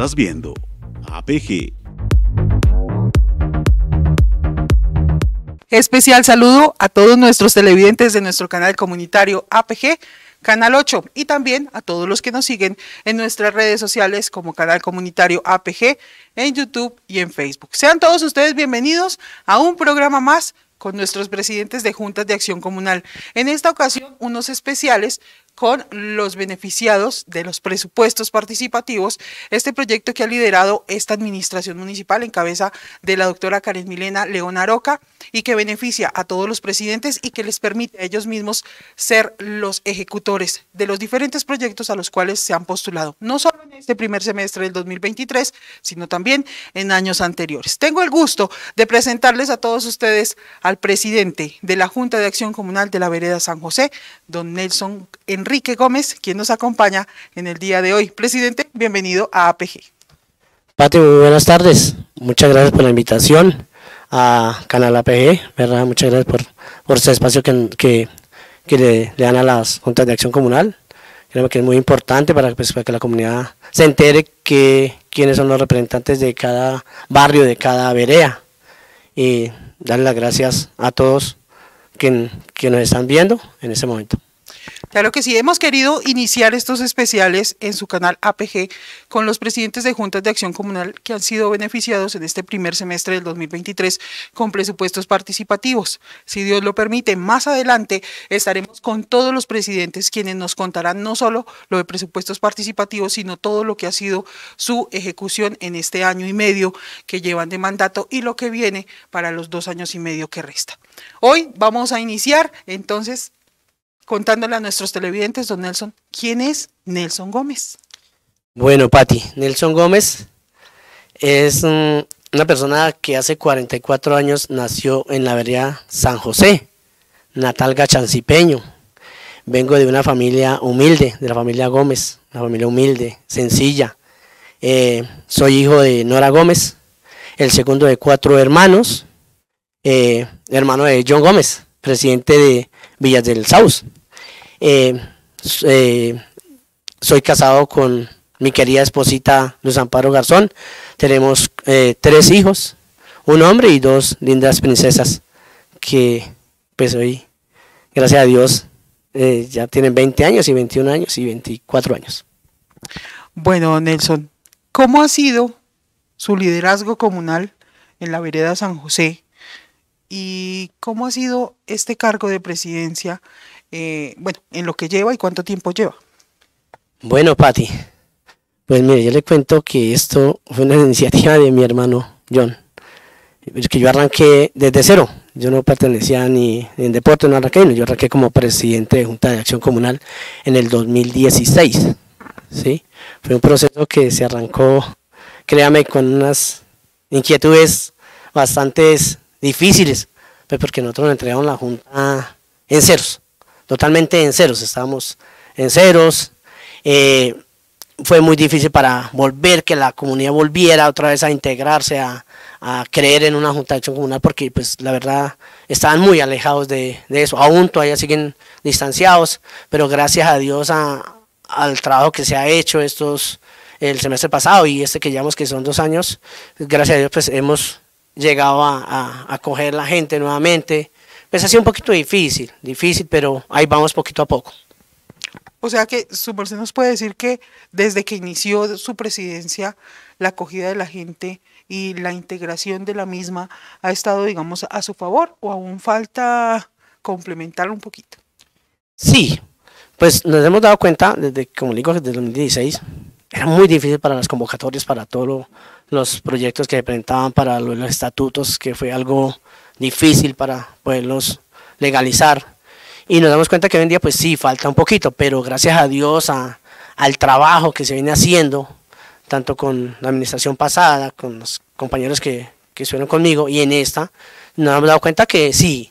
Estás viendo APG. Especial saludo a todos nuestros televidentes de nuestro canal comunitario APG. Canal 8 y también a todos los que nos siguen en nuestras redes sociales como Canal Comunitario APG en YouTube y en Facebook. Sean todos ustedes bienvenidos a un programa más con nuestros presidentes de juntas de acción comunal. En esta ocasión, unos especiales con los beneficiados de los presupuestos participativos, este proyecto que ha liderado esta administración municipal en cabeza de la doctora Karen Milena León Aroca y que beneficia a todos los presidentes y que les permite a ellos mismos ser los ejecutores de los diferentes proyectos a los cuales se han postulado. No solo este primer semestre del 2023, sino también en años anteriores. Tengo el gusto de presentarles a todos ustedes al presidente de la Junta de Acción Comunal de la Vereda San José, don Nelson Enrique Gómez, quien nos acompaña en el día de hoy. Presidente, bienvenido a APG. Pati, muy buenas tardes. Muchas gracias por la invitación a Canal APG, ¿verdad? Muchas gracias por, por este espacio que, le dan a las juntas de acción comunal Creo que es muy importante pues, para, que la comunidad se entere que, quiénes son los representantes de cada barrio, de cada vereda. Y darle las gracias a todos que, nos están viendo en este momento. Claro que sí, hemos querido iniciar estos especiales en su canal APG con los presidentes de juntas de acción comunal que han sido beneficiados en este primer semestre del 2023 con presupuestos participativos. Si Dios lo permite, más adelante estaremos con todos los presidentes quienes nos contarán no solo lo de presupuestos participativos, sino todo lo que ha sido su ejecución en este año y medio que llevan de mandato y lo que viene para los dos años y medio que resta. Hoy vamos a iniciar entonces contándole a nuestros televidentes, don Nelson, ¿quién es Nelson Gómez? Bueno, Patti, Nelson Gómez es mm, una persona que hace 44 años nació en la vereda San José, natal Chancipeño. Vengo de una familia humilde, de la familia Gómez, una familia humilde, sencilla. Eh, soy hijo de Nora Gómez, el segundo de cuatro hermanos, eh, hermano de John Gómez, presidente de Villas del Saúl. Eh, eh, soy casado con mi querida esposita Luz Amparo Garzón. Tenemos eh, tres hijos, un hombre y dos lindas princesas que pues hoy, gracias a Dios, ya tienen 20 años y 21 años y 24 años. Bueno, Nelson, ¿cómo ha sido su liderazgo comunal en la vereda San José? ¿Y cómo ha sido este cargo de presidencia eh, bueno, en lo que lleva y cuánto tiempo lleva. Bueno, Patti, pues mire, yo le cuento que esto fue una iniciativa de mi hermano John. que yo arranqué desde cero. Yo no pertenecía ni en deporte, no arranqué, yo arranqué como presidente de Junta de Acción Comunal en el 2016. ¿sí? Fue un proceso que se arrancó, créame, con unas inquietudes bastante difíciles, pues porque nosotros nos entregamos la Junta en ceros totalmente en ceros, estábamos en ceros. Eh, fue muy difícil para volver, que la comunidad volviera otra vez a integrarse, a, creer en una junta de acción comunal, porque pues la verdad estaban muy alejados de, eso, aún todavía siguen distanciados, pero gracias a Dios al trabajo que se ha hecho estos el semestre pasado y este que llevamos que son dos años, gracias a Dios pues hemos llegado a, acoger a coger la gente nuevamente, es así un poquito difícil, difícil, pero ahí vamos poquito a poco. O sea que su merced nos puede decir que desde que inició su presidencia, la acogida de la gente y la integración de la misma ha estado, digamos, a su favor o aún falta complementar un poquito. Sí, pues nos hemos dado cuenta desde, como digo, desde 2016, era muy difícil para las convocatorias, para todos los proyectos que presentaban, para los estatutos, que fue algo difícil para poderlos legalizar. Y nos damos cuenta que hoy en día, pues sí, falta un poquito, pero gracias a Dios, a, al trabajo que se viene haciendo, tanto con la administración pasada, con los compañeros que, que estuvieron conmigo y en esta, nos hemos dado cuenta que sí,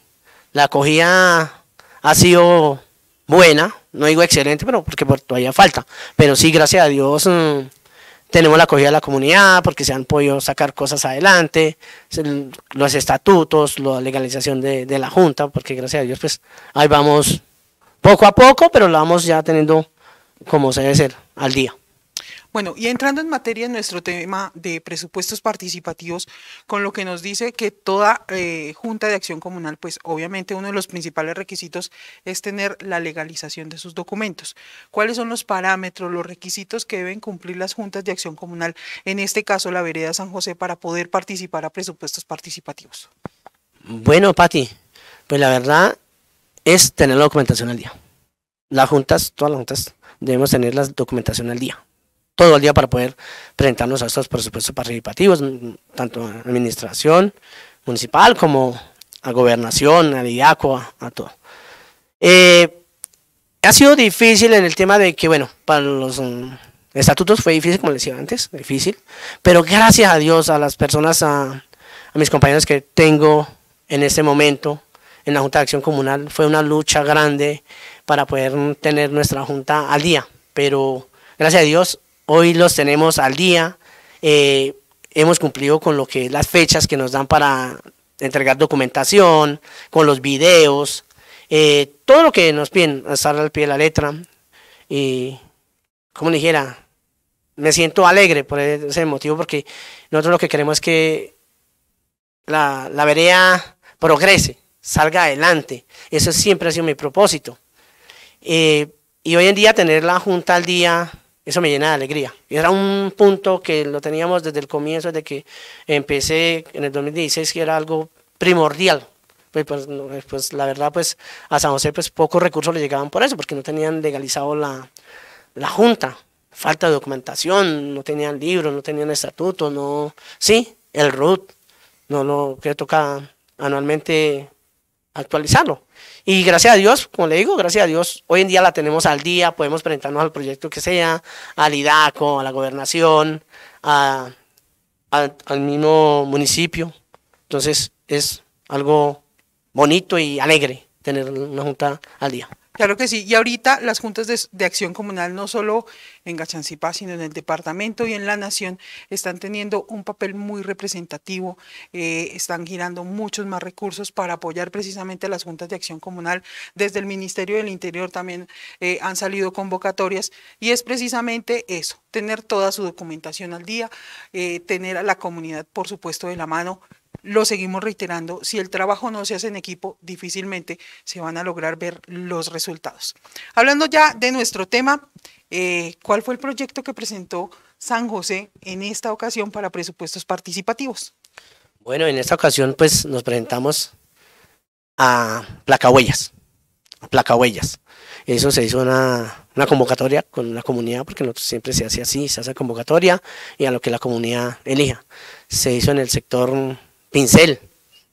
la acogida ha sido buena, no digo excelente, pero porque todavía falta, pero sí, gracias a Dios. Mm, tenemos la acogida de la comunidad porque se han podido sacar cosas adelante, los estatutos, la legalización de, de la Junta, porque gracias a Dios, pues ahí vamos poco a poco, pero lo vamos ya teniendo como se debe ser, al día. Bueno, y entrando en materia en nuestro tema de presupuestos participativos, con lo que nos dice que toda eh, Junta de Acción Comunal, pues obviamente uno de los principales requisitos es tener la legalización de sus documentos. ¿Cuáles son los parámetros, los requisitos que deben cumplir las Juntas de Acción Comunal, en este caso la Vereda San José, para poder participar a presupuestos participativos? Bueno, Pati, pues la verdad es tener la documentación al día. Las juntas, todas las juntas, debemos tener la documentación al día todo el día para poder presentarnos a estos presupuestos participativos, mm, tanto a administración municipal como a gobernación, a IACO, a, todo. Eh, ha sido difícil en el tema de que, bueno, para los mm, estatutos fue difícil, como les decía antes, difícil, pero gracias a Dios, a las personas, a, a mis compañeros que tengo en este momento en la Junta de Acción Comunal, fue una lucha grande para poder tener nuestra Junta al día, pero gracias a Dios Hoy los tenemos al día. Eh, hemos cumplido con lo que es las fechas que nos dan para entregar documentación, con los videos, eh, todo lo que nos piden, estar al pie de la letra. Y, como dijera, me siento alegre por ese motivo, porque nosotros lo que queremos es que la, la vereda progrese, salga adelante. Eso siempre ha sido mi propósito. Eh, y hoy en día tener la junta al día eso me llena de alegría. Y era un punto que lo teníamos desde el comienzo, desde que empecé en el 2016, que era algo primordial. Pues, pues, pues, la verdad, pues a San José pues, pocos recursos le llegaban por eso, porque no tenían legalizado la, junta. Falta de documentación, no tenían libros, no tenían estatuto, no... Sí, el RUT, no lo que toca anualmente actualizarlo. Y gracias a Dios, como le digo, gracias a Dios, hoy en día la tenemos al día, podemos presentarnos al proyecto que sea, al IDACO, a la gobernación, al mismo municipio. Entonces es algo bonito y alegre tener una junta al día. Claro que sí. Y ahorita las juntas de, acción comunal, no solo en Gachancipá, sino en el departamento y en la nación, están teniendo un papel muy representativo. Eh, están girando muchos más recursos para apoyar precisamente a las juntas de acción comunal. Desde el Ministerio del Interior también eh, han salido convocatorias y es precisamente eso, tener toda su documentación al día, eh, tener a la comunidad, por supuesto, de la mano. Lo seguimos reiterando, si el trabajo no se hace en equipo, difícilmente se van a lograr ver los resultados. Hablando ya de nuestro tema, eh, ¿cuál fue el proyecto que presentó San José en esta ocasión para presupuestos participativos? Bueno, en esta ocasión pues nos presentamos a Placahuellas. Placahuellas. Eso se hizo una, una convocatoria con la comunidad, porque siempre se hace así, se hace convocatoria y a lo que la comunidad elija. Se hizo en el sector pincel,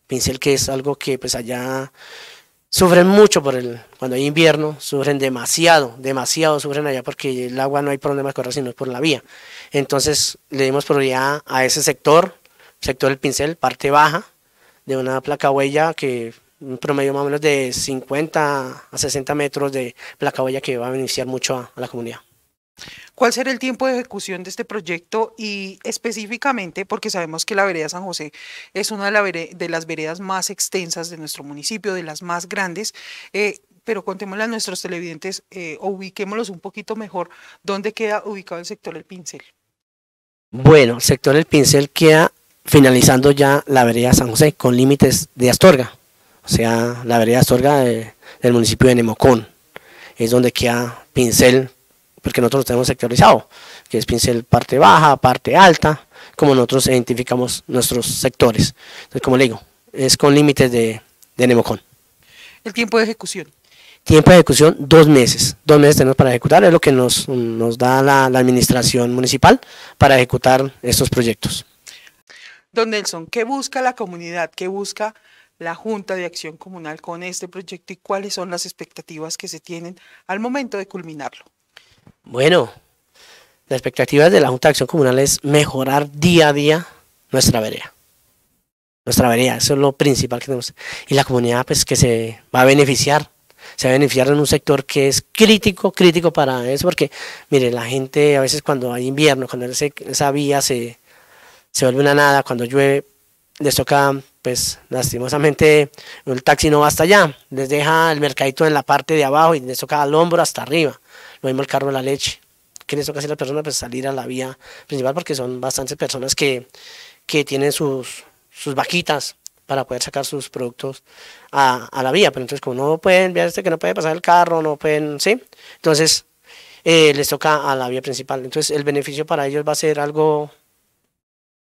pincel que es algo que pues allá sufren mucho por el cuando hay invierno, sufren demasiado, demasiado sufren allá porque el agua no hay problema de correr sino por la vía. Entonces le dimos prioridad a ese sector, sector del pincel, parte baja de una placa huella que un promedio más o menos de 50 a 60 metros de placa bella que va a beneficiar mucho a, la comunidad. ¿Cuál será el tiempo de ejecución de este proyecto y específicamente porque sabemos que la vereda San José es una de, las veredas más extensas de nuestro municipio, de las más grandes? Eh, pero contémosle a nuestros televidentes eh, o ubiquémoslos un poquito mejor. ¿Dónde queda ubicado el sector El Pincel? Bueno, el sector El Pincel queda finalizando ya la vereda San José con límites de Astorga o sea, la vereda Astorga eh, del municipio de Nemocón. Es donde queda Pincel, porque nosotros tenemos sectorizado, que es Pincel parte baja, parte alta, como nosotros identificamos nuestros sectores. Entonces, como le digo, es con límites de, de Nemocón. ¿El tiempo de ejecución? Tiempo de ejecución, dos meses. Dos meses tenemos para ejecutar, es lo que nos, da la, la administración municipal para ejecutar estos proyectos. Don Nelson, ¿qué busca la comunidad? ¿Qué busca la Junta de Acción Comunal con este proyecto y cuáles son las expectativas que se tienen al momento de culminarlo? Bueno, las expectativas de la Junta de Acción Comunal es mejorar día a día nuestra vereda. Nuestra vereda, eso es lo principal que tenemos. Y la comunidad pues que se va a beneficiar se va a beneficiar en un sector que es crítico, crítico para eso, porque mire, la gente a veces cuando hay invierno, cuando esa vía se, se vuelve una nada, cuando llueve, les toca, pues lastimosamente, el taxi no va hasta allá, les deja el mercadito en la parte de abajo y les toca al hombro hasta arriba, lo mismo el carro de la leche. ¿Qué les toca hacer a las personas? Pues salir a la vía principal porque son bastantes personas que, que tienen sus, sus vaquitas para poder sacar sus productos a, la vía, pero entonces como no pueden, viajar, este que no puede pasar el carro, no pueden, ¿sí? Entonces eh, les toca a la vía principal. Entonces el beneficio para ellos va a ser algo,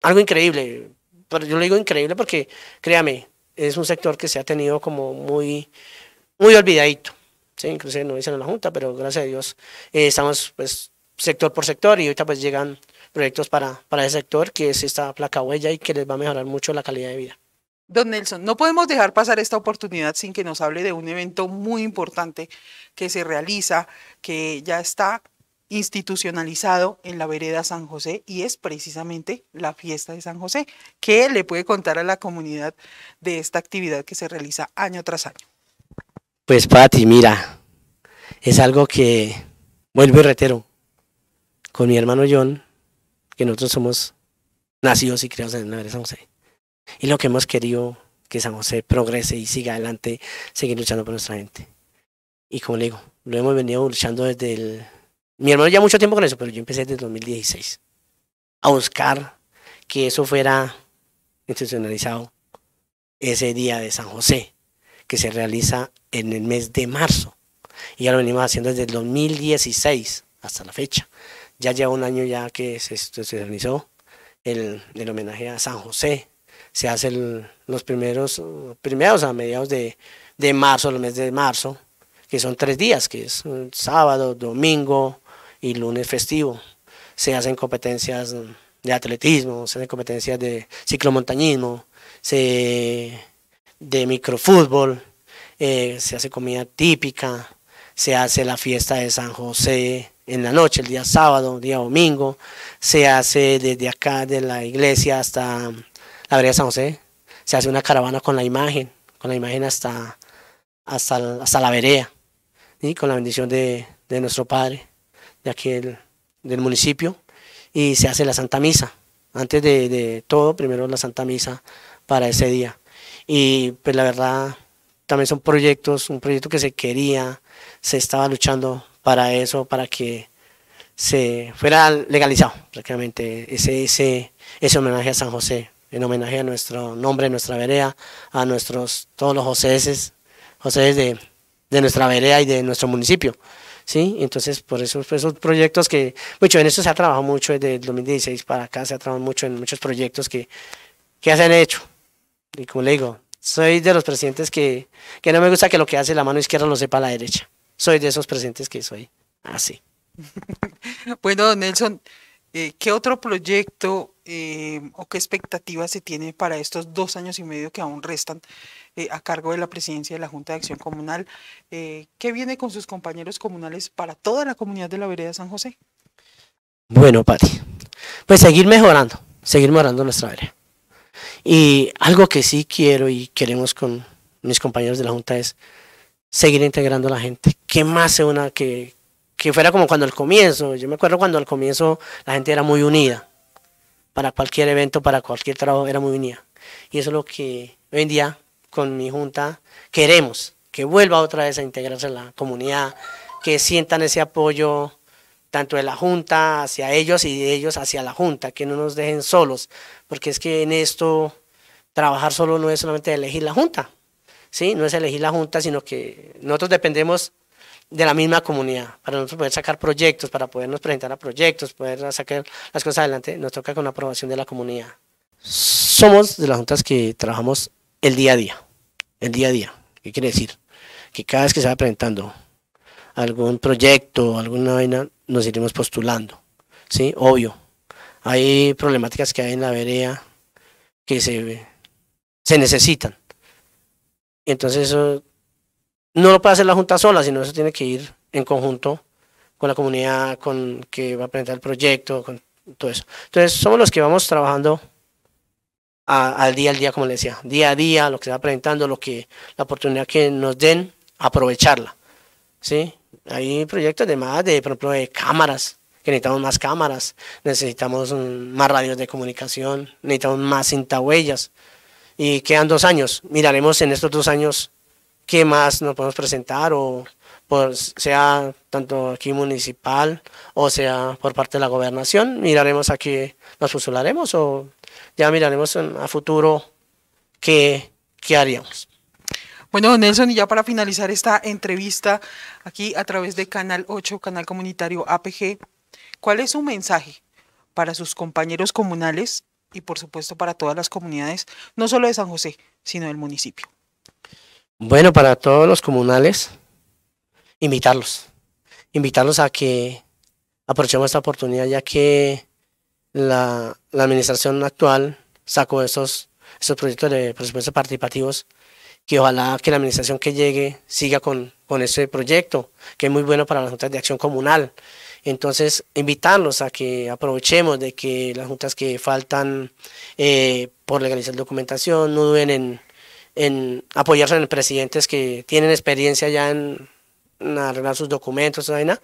algo increíble pero yo lo digo increíble porque, créame, es un sector que se ha tenido como muy, muy olvidadito. ¿sí? Inclusive no dicen en la Junta, pero gracias a Dios eh, estamos pues sector por sector y ahorita pues llegan proyectos para, para ese sector que es esta placa huella y que les va a mejorar mucho la calidad de vida. Don Nelson, no podemos dejar pasar esta oportunidad sin que nos hable de un evento muy importante que se realiza, que ya está institucionalizado en la vereda San José y es precisamente la fiesta de San José, que le puede contar a la comunidad de esta actividad que se realiza año tras año. Pues Pati, mira, es algo que vuelvo y retero con mi hermano John, que nosotros somos nacidos y criados en la vereda San José. Y lo que hemos querido que San José progrese y siga adelante, seguir luchando por nuestra gente. Y como le digo, lo hemos venido luchando desde el mi hermano ya mucho tiempo con eso, pero yo empecé desde 2016 a buscar que eso fuera institucionalizado ese día de San José, que se realiza en el mes de marzo. Y ya lo venimos haciendo desde el 2016 hasta la fecha. Ya lleva un año ya que se institucionalizó el, el homenaje a San José. Se hace los primeros, primeros a mediados de, de marzo, el mes de marzo, que son tres días, que es sábado, domingo, y lunes festivo. Se hacen competencias de atletismo, se hacen competencias de ciclomontañismo, de microfútbol, eh, se hace comida típica, se hace la fiesta de San José en la noche, el día sábado, el día domingo, se hace desde acá, de la iglesia hasta la vereda de San José, se hace una caravana con la imagen, con la imagen hasta, hasta, la vereda, y con la bendición de nuestro Padre de aquí del, municipio y se hace la Santa Misa. Antes de, todo, primero la Santa Misa para ese día. Y pues la verdad, también son proyectos, un proyecto que se quería, se estaba luchando para eso, para que se fuera legalizado prácticamente ese, ese, ese homenaje a San José, en homenaje a nuestro nombre, nuestra vereda, a nuestros, todos los joseses, de, de nuestra vereda y de nuestro municipio. ¿sí? Entonces, por eso, esos proyectos que, mucho en esto se ha trabajado mucho desde el 2016 para acá, se ha trabajado mucho en muchos proyectos que, que se han hecho. Y como le digo, soy de los presidentes que, que no me gusta que lo que hace la mano izquierda lo sepa la derecha. Soy de esos presidentes que soy así. bueno, Nelson, eh, ¿Qué otro proyecto em, o qué expectativas se tiene para estos dos años y medio que aún restan eh, a cargo de la presidencia de la Junta de Acción Comunal? Eh, ¿Qué viene con sus compañeros comunales para toda la comunidad de la vereda San José? Bueno, Pati, pues seguir mejorando, seguir mejorando nuestra vereda. Y algo que sí quiero y queremos con mis compañeros de la Junta es seguir integrando a la gente, ¿Qué más se una, que, que fuera como cuando al comienzo. Yo me acuerdo cuando al comienzo la gente era muy unida. Para cualquier evento, para cualquier trabajo, era muy unida. Y eso es lo que hoy en día con mi junta queremos, que vuelva otra vez a integrarse en la comunidad, que sientan ese apoyo tanto de la junta hacia ellos y de ellos hacia la junta, que no nos dejen solos, porque es que en esto trabajar solo no es solamente elegir la junta, ¿sí? no es elegir la junta, sino que nosotros dependemos de la misma comunidad, para nosotros poder sacar proyectos, para podernos presentar a proyectos, poder sacar las cosas adelante, nos toca con la aprobación de la comunidad. Somos de las juntas que trabajamos el día a día, el día a día. ¿Qué quiere decir? Que cada vez que se va presentando algún proyecto, alguna vaina, nos iremos postulando, ¿sí? Obvio, hay problemáticas que hay en la vereda que se, se necesitan. Entonces eso no lo puede hacer la Junta sola, sino eso tiene que ir en conjunto con la comunidad, con que va a presentar el proyecto, con todo eso. Entonces, somos los que vamos trabajando al día al día, como les decía, día a día, lo que se va presentando, lo que, la oportunidad que nos den, aprovecharla. ¿sí? Hay proyectos de más, de, por ejemplo, de cámaras, que necesitamos más cámaras, necesitamos mm, más radios de comunicación, necesitamos más huellas Y quedan dos años. Miraremos en estos dos años qué más nos podemos presentar o por, sea tanto aquí municipal o sea por parte de la gobernación, miraremos aquí, nos fusularemos o ya miraremos a futuro qué, qué haríamos. Bueno, Nelson, y ya para finalizar esta entrevista aquí a través de Canal 8, Canal Comunitario APG, ¿cuál es su mensaje para sus compañeros comunales y por supuesto para todas las comunidades, no solo de San José, sino del municipio? Bueno, para todos los comunales, invitarlos. Invitarlos a que aprovechemos esta oportunidad, ya que la, administración actual sacó esos, proyectos de presupuestos participativos, que ojalá que la administración que llegue siga con, con ese proyecto, que es muy bueno para las juntas de acción comunal. Entonces, invitarlos a que aprovechemos de que las juntas que faltan eh, por legalizar documentación no duden en en apoyarse en presidentes que tienen experiencia ya en, arreglar sus documentos, vaina,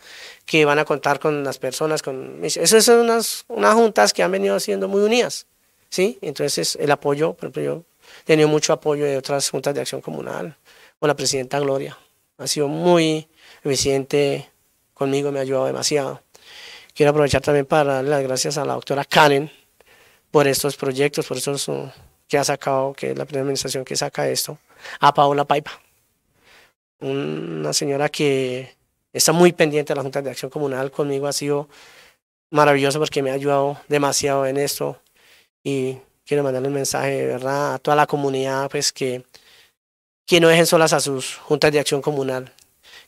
que van a contar con las personas. Con, esas son unas, unas juntas que han venido siendo muy unidas. ¿sí? Entonces, el apoyo, por ejemplo, yo he tenido mucho apoyo de otras juntas de acción comunal, con la presidenta Gloria. Ha sido muy eficiente conmigo, me ha ayudado demasiado. Quiero aprovechar también para darle las gracias a la doctora Karen por estos proyectos, por estos que ha sacado, que es la primera administración que saca esto, a Paola Paipa, una señora que está muy pendiente de la Junta de Acción Comunal, conmigo ha sido maravillosa porque me ha ayudado demasiado en esto y quiero mandarle un mensaje de verdad a toda la comunidad, pues que, que no dejen solas a sus juntas de acción comunal,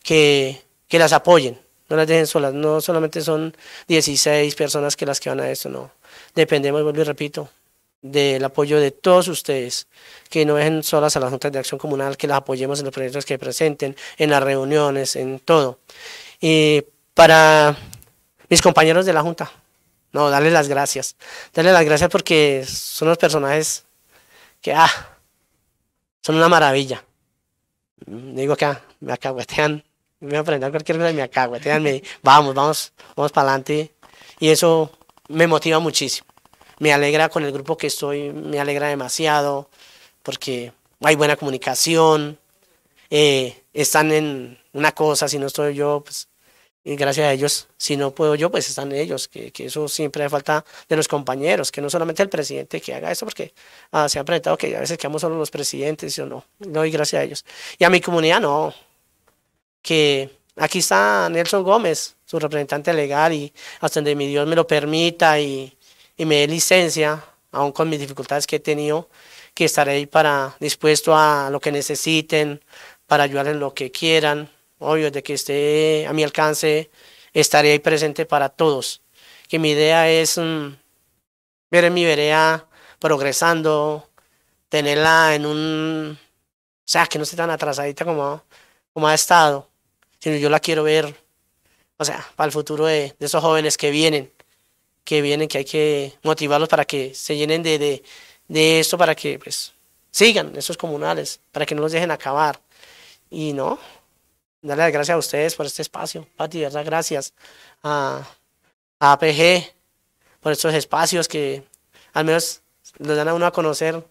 que, que las apoyen, no las dejen solas, no solamente son 16 personas que las que van a esto, no, dependemos, vuelvo y repito, del apoyo de todos ustedes, que no dejen solas a las juntas de acción comunal, que las apoyemos en los proyectos que presenten, en las reuniones, en todo. Y para mis compañeros de la junta, no, darles las gracias. Darles las gracias porque son los personajes que, ah, son una maravilla. Mm, digo que ah, me van me aprender cualquier cosa y me acagüetean, me, vamos, vamos, vamos para adelante. Y eso me motiva muchísimo me alegra con el grupo que estoy, me alegra demasiado, porque hay buena comunicación, eh, están en una cosa, si no estoy yo, pues y gracias a ellos, si no puedo yo, pues están ellos, que, eso siempre hace falta de los compañeros, que no solamente el presidente que haga eso, porque ah, se ha apretado que a veces quedamos solo los presidentes, yo no, no y gracias a ellos. Y a mi comunidad no, que aquí está Nelson Gómez, su representante legal, y hasta donde mi Dios me lo permita, y y me dé licencia, aún con mis dificultades que he tenido, que estaré ahí para, dispuesto a lo que necesiten, para ayudar en lo que quieran. Obvio, de que esté a mi alcance, estaré ahí presente para todos. Que mi idea es mm, ver mi vereda progresando, tenerla en un... O sea, que no esté tan atrasadita como, como ha estado, sino yo la quiero ver, o sea, para el futuro de esos jóvenes que vienen que vienen, que hay que motivarlos para que se llenen de, de, de esto, para que pues sigan esos comunales, para que no los dejen acabar. Y no, darle las gracias a ustedes por este espacio. Pati, verdad, gracias a, a, APG por estos espacios que al menos los dan a uno a conocer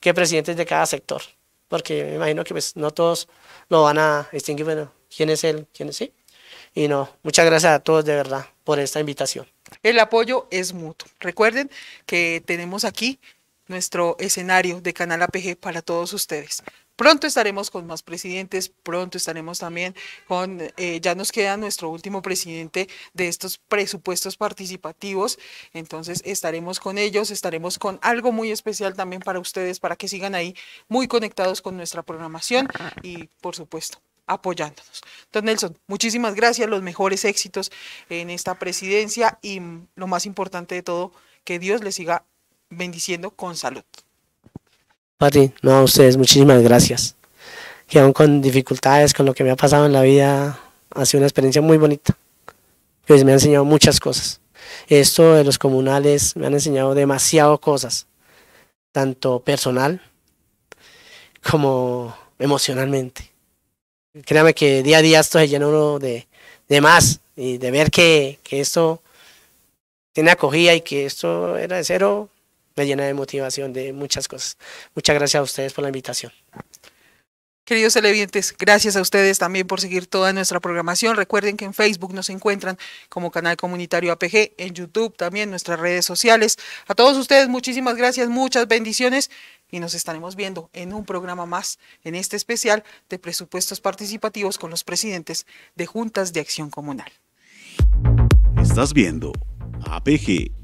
qué presidentes de cada sector. Porque me imagino que pues, no todos lo van a distinguir, bueno, quién es él, quién es sí. Y no, muchas gracias a todos de verdad por esta invitación. El apoyo es mutuo. Recuerden que tenemos aquí nuestro escenario de Canal APG para todos ustedes. Pronto estaremos con más presidentes, pronto estaremos también con, eh, ya nos queda nuestro último presidente de estos presupuestos participativos, entonces estaremos con ellos, estaremos con algo muy especial también para ustedes, para que sigan ahí muy conectados con nuestra programación y por supuesto apoyándonos. Don Nelson, muchísimas gracias, los mejores éxitos en esta presidencia y lo más importante de todo, que Dios les siga bendiciendo con salud. Padre, no a ustedes, muchísimas gracias. Que aún con dificultades, con lo que me ha pasado en la vida, ha sido una experiencia muy bonita. Pues me ha enseñado muchas cosas. Esto de los comunales me han enseñado demasiado cosas, tanto personal como emocionalmente créame que día a día esto se llena uno de, más y de ver que, que, esto tiene acogida y que esto era de cero, me llena de motivación de muchas cosas. Muchas gracias a ustedes por la invitación. Queridos televidentes, gracias a ustedes también por seguir toda nuestra programación. Recuerden que en Facebook nos encuentran como canal comunitario APG, en YouTube también, nuestras redes sociales. A todos ustedes, muchísimas gracias, muchas bendiciones y nos estaremos viendo en un programa más, en este especial de presupuestos participativos con los presidentes de juntas de acción comunal. Estás viendo APG